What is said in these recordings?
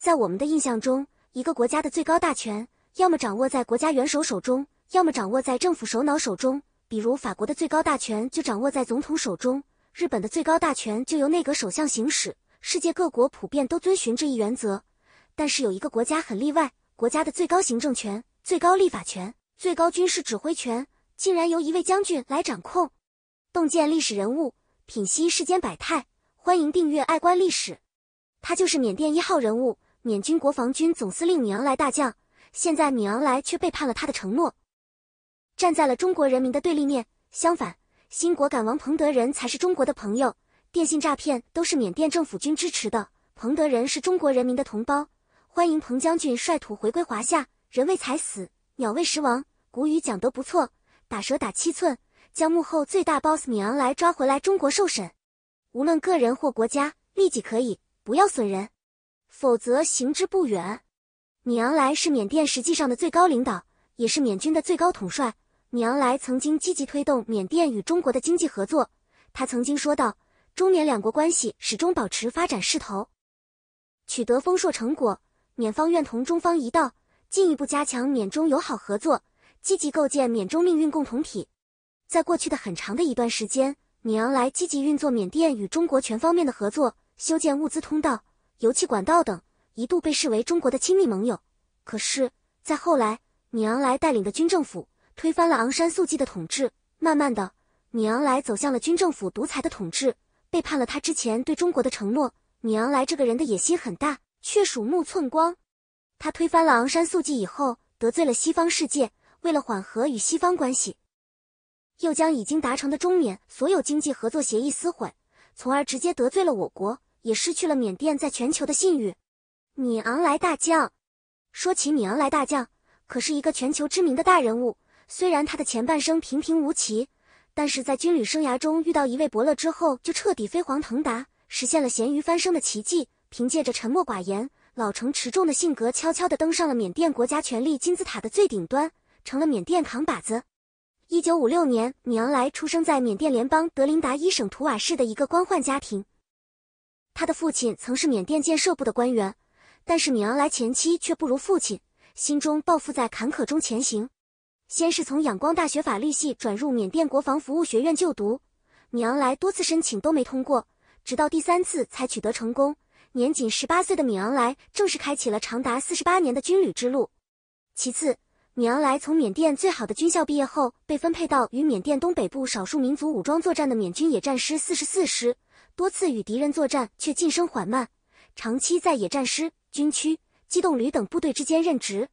在我们的印象中，一个国家的最高大权要么掌握在国家元首手中，要么掌握在政府首脑手中。比如法国的最高大权就掌握在总统手中，日本的最高大权就由内阁首相行使。世界各国普遍都遵循这一原则，但是有一个国家很例外，国家的最高行政权、最高立法权、最高军事指挥权竟然由一位将军来掌控。洞见历史人物，品析世间百态，欢迎订阅《爱观历史》，他就是缅甸一号人物。缅军国防军总司令米昂莱大将，现在米昂莱却背叛了他的承诺，站在了中国人民的对立面。相反，新国敢王彭德仁才是中国的朋友。电信诈骗都是缅甸政府军支持的，彭德仁是中国人民的同胞。欢迎彭将军率土回归华夏。人为财死，鸟为食亡。古语讲得不错，打蛇打七寸，将幕后最大 boss 米昂莱抓回来中国受审。无论个人或国家，利己可以，不要损人。否则，行之不远。米昂莱是缅甸实际上的最高领导，也是缅军的最高统帅。米昂莱曾经积极推动缅甸与中国的经济合作。他曾经说道：“中缅两国关系始终保持发展势头，取得丰硕成果。缅方愿同中方一道，进一步加强缅中友好合作，积极构建缅中命运共同体。”在过去的很长的一段时间，米昂莱积极运作缅甸与中国全方面的合作，修建物资通道。油气管道等一度被视为中国的亲密盟友，可是，在后来，米昂莱带领的军政府推翻了昂山素季的统治，慢慢的，米昂莱走向了军政府独裁的统治，背叛了他之前对中国的承诺。米昂莱这个人的野心很大，却鼠目寸光。他推翻了昂山素季以后，得罪了西方世界，为了缓和与西方关系，又将已经达成的中缅所有经济合作协议撕毁，从而直接得罪了我国。也失去了缅甸在全球的信誉。米昂莱大将，说起米昂莱大将，可是一个全球知名的大人物。虽然他的前半生平平无奇，但是在军旅生涯中遇到一位伯乐之后，就彻底飞黄腾达，实现了咸鱼翻身的奇迹。凭借着沉默寡言、老成持重的性格，悄悄地登上了缅甸国家权力金字塔的最顶端，成了缅甸扛把子。一九五六年，米昂莱出生在缅甸联邦德林达伊省图瓦市的一个官宦家庭。他的父亲曾是缅甸建设部的官员，但是米昂莱前期却不如父亲，心中抱负在坎坷中前行。先是从仰光大学法律系转入缅甸国防服务学院就读，米昂莱多次申请都没通过，直到第三次才取得成功。年仅十八岁的米昂莱正式开启了长达四十八年的军旅之路。其次。米昂莱从缅甸最好的军校毕业后，被分配到与缅甸东北部少数民族武装作战的缅军野战师四十四师，多次与敌人作战，却晋升缓慢，长期在野战师、军区、机动旅等部队之间任职，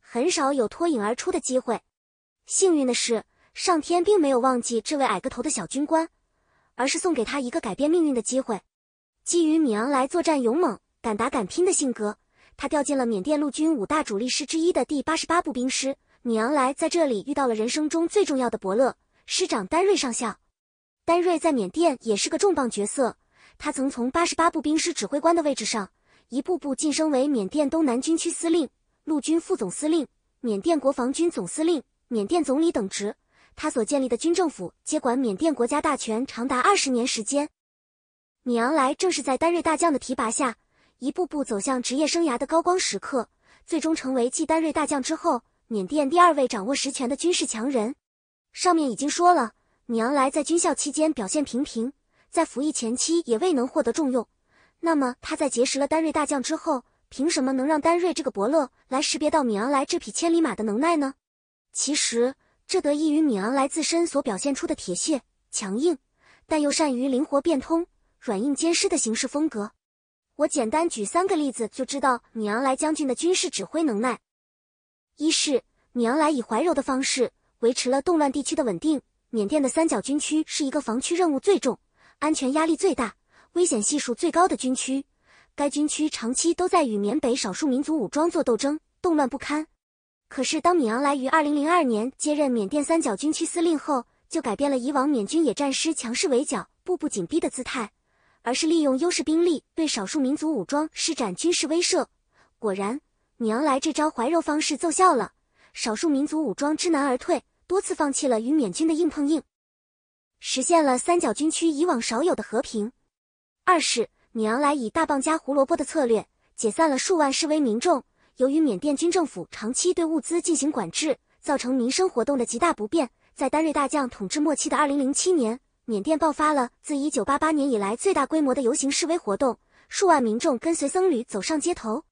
很少有脱颖而出的机会。幸运的是，上天并没有忘记这位矮个头的小军官，而是送给他一个改变命运的机会。基于米昂莱作战勇猛、敢打敢拼的性格。他调进了缅甸陆军五大主力师之一的第八十八步兵师。米昂莱在这里遇到了人生中最重要的伯乐——师长丹瑞上校。丹瑞在缅甸也是个重磅角色，他曾从八十八步兵师指挥官的位置上，一步步晋升为缅甸东南军区司令、陆军副总司令、缅甸国防军总司令、缅甸总理等职。他所建立的军政府接管缅甸国家大权长达二十年时间。米昂莱正是在丹瑞大将的提拔下。一步步走向职业生涯的高光时刻，最终成为继丹瑞大将之后缅甸第二位掌握实权的军事强人。上面已经说了，米昂莱在军校期间表现平平，在服役前期也未能获得重用。那么他在结识了丹瑞大将之后，凭什么能让丹瑞这个伯乐来识别到米昂莱这匹千里马的能耐呢？其实这得益于米昂莱自身所表现出的铁血强硬，但又善于灵活变通、软硬兼施的行事风格。我简单举三个例子，就知道米昂莱将军的军事指挥能耐。一是米昂莱以怀柔的方式维持了动乱地区的稳定。缅甸的三角军区是一个防区任务最重、安全压力最大、危险系数最高的军区。该军区长期都在与缅北少数民族武装做斗争，动乱不堪。可是当米昂莱于二零零二年接任缅甸三角军区司令后，就改变了以往缅军野战师强势围剿、步步紧逼的姿态。而是利用优势兵力对少数民族武装施展军事威慑。果然，米昂莱这招怀柔方式奏效了，少数民族武装知难而退，多次放弃了与缅军的硬碰硬，实现了三角军区以往少有的和平。二是米昂莱以大棒加胡萝卜的策略，解散了数万示威民众。由于缅甸军政府长期对物资进行管制，造成民生活动的极大不便。在丹瑞大将统治末期的二零零七年。缅甸爆发了自一九八八年以来最大规模的游行示威活动，数万民众跟随僧侣走上街头。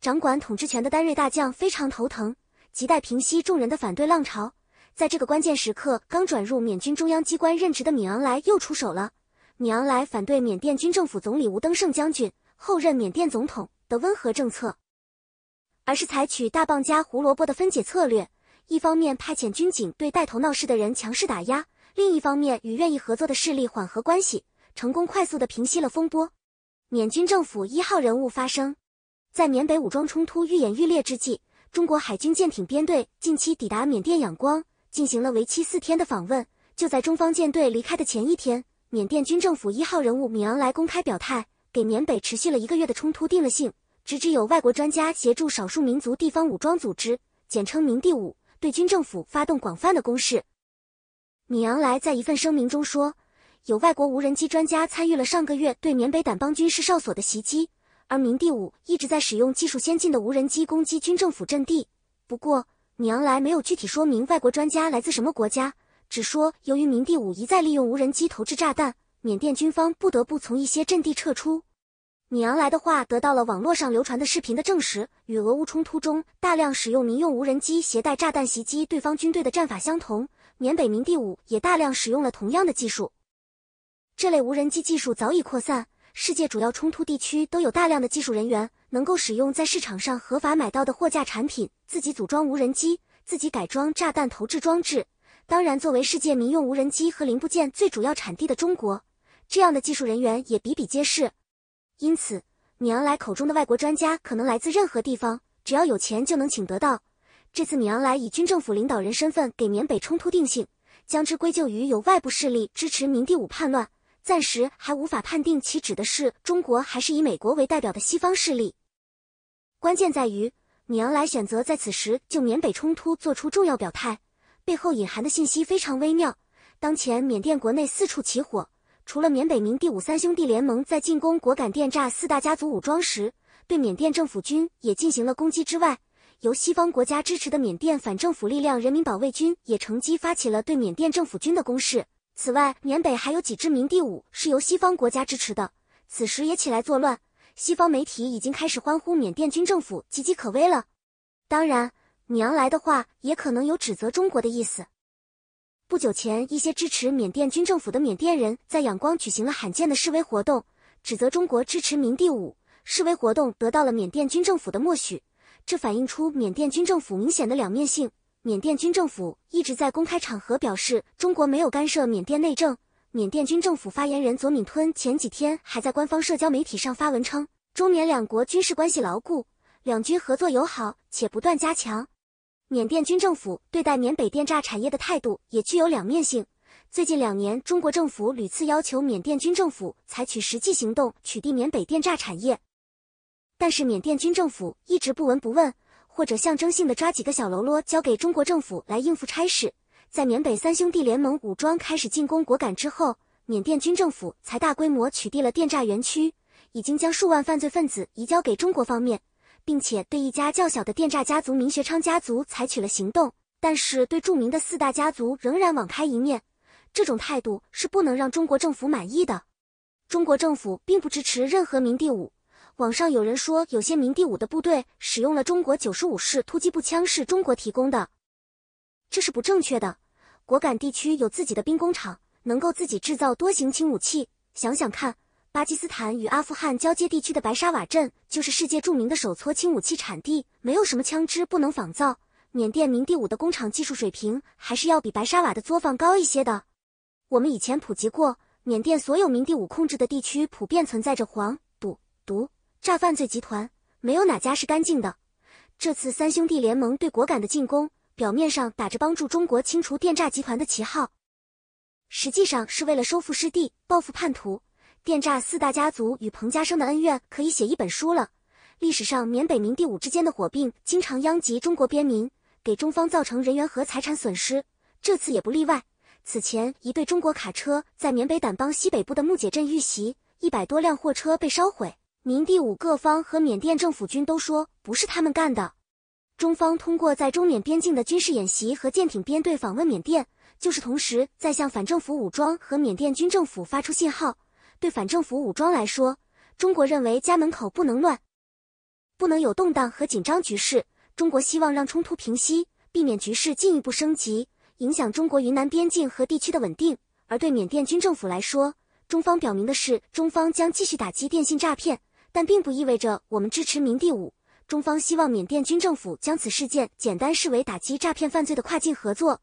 掌管统治权的丹瑞大将非常头疼，亟待平息众人的反对浪潮。在这个关键时刻，刚转入缅军中央机关任职的米昂莱又出手了。米昂莱反对缅甸军政府总理吴登盛将军后任缅甸总统的温和政策，而是采取大棒加胡萝卜的分解策略，一方面派遣军警对带头闹事的人强势打压。另一方面，与愿意合作的势力缓和关系，成功快速的平息了风波。缅军政府一号人物发声，在缅北武装冲突愈演愈烈之际，中国海军舰艇编队近期抵达缅甸仰光，进行了为期四天的访问。就在中方舰队离开的前一天，缅甸军政府一号人物米昂莱公开表态，给缅北持续了一个月的冲突定了性，直指有外国专家协助少数民族地方武装组织（简称民地武）对军政府发动广泛的攻势。米昂莱在一份声明中说，有外国无人机专家参与了上个月对缅北掸邦军事哨所的袭击，而明第武一直在使用技术先进的无人机攻击军政府阵地。不过，米昂莱没有具体说明外国专家来自什么国家，只说由于明第武一再利用无人机投掷炸弹，缅甸军方不得不从一些阵地撤出。米昂莱的话得到了网络上流传的视频的证实，与俄乌冲突中大量使用民用无人机携带炸弹袭击对方军队的战法相同。缅北明第五也大量使用了同样的技术，这类无人机技术早已扩散，世界主要冲突地区都有大量的技术人员能够使用在市场上合法买到的货架产品自己组装无人机，自己改装炸弹投掷装置。当然，作为世界民用无人机和零部件最主要产地的中国，这样的技术人员也比比皆是。因此，米昂莱口中的外国专家可能来自任何地方，只要有钱就能请得到。这次米昂莱以军政府领导人身份给缅北冲突定性，将之归咎于有外部势力支持民第五叛乱，暂时还无法判定其指的是中国还是以美国为代表的西方势力。关键在于，米昂莱选择在此时就缅北冲突做出重要表态，背后隐含的信息非常微妙。当前缅甸国内四处起火，除了缅北民第五三兄弟联盟在进攻果敢电诈四大家族武装时对缅甸政府军也进行了攻击之外。由西方国家支持的缅甸反政府力量人民保卫军也乘机发起了对缅甸政府军的攻势。此外，缅北还有几支民地武是由西方国家支持的，此时也起来作乱。西方媒体已经开始欢呼缅甸军政府岌岌可危了。当然，你来的话也可能有指责中国的意思。不久前，一些支持缅甸军政府的缅甸人在仰光举行了罕见的示威活动，指责中国支持民地武。示威活动得到了缅甸军政府的默许。这反映出缅甸军政府明显的两面性。缅甸军政府一直在公开场合表示，中国没有干涉缅甸内政。缅甸军政府发言人佐敏吞前几天还在官方社交媒体上发文称，中缅两国军事关系牢固，两军合作友好且不断加强。缅甸军政府对待缅北电诈产业的态度也具有两面性。最近两年，中国政府屡次要求缅甸军政府采取实际行动取缔缅北电诈产业。但是缅甸军政府一直不闻不问，或者象征性的抓几个小喽啰交给中国政府来应付差事。在缅北三兄弟联盟武装开始进攻果敢之后，缅甸军政府才大规模取缔了电诈园区，已经将数万犯罪分子移交给中国方面，并且对一家较小的电诈家族明学昌家族采取了行动。但是对著名的四大家族仍然网开一面，这种态度是不能让中国政府满意的。中国政府并不支持任何民地五。网上有人说，有些明第五的部队使用了中国九十五式突击步枪，是中国提供的，这是不正确的。果敢地区有自己的兵工厂，能够自己制造多型轻武器。想想看，巴基斯坦与阿富汗交接地区的白沙瓦镇，就是世界著名的手搓轻武器产地，没有什么枪支不能仿造。缅甸明第五的工厂技术水平，还是要比白沙瓦的作坊高一些的。我们以前普及过，缅甸所有明第五控制的地区，普遍存在着黄赌毒。诈犯罪集团没有哪家是干净的。这次三兄弟联盟对果敢的进攻，表面上打着帮助中国清除电诈集团的旗号，实际上是为了收复失地、报复叛徒。电诈四大家族与彭家生的恩怨可以写一本书了。历史上，缅北明第五之间的火并经常殃及中国边民，给中方造成人员和财产损失，这次也不例外。此前，一对中国卡车在缅北掸邦西北部的木姐镇遇袭，一百多辆货车被烧毁。民地五各方和缅甸政府军都说不是他们干的。中方通过在中缅边境的军事演习和舰艇编队访问缅甸，就是同时在向反政府武装和缅甸军政府发出信号。对反政府武装来说，中国认为家门口不能乱，不能有动荡和紧张局势。中国希望让冲突平息，避免局势进一步升级，影响中国云南边境和地区的稳定。而对缅甸军政府来说，中方表明的是，中方将继续打击电信诈骗。但并不意味着我们支持民地武。中方希望缅甸军政府将此事件简单视为打击诈骗犯罪的跨境合作。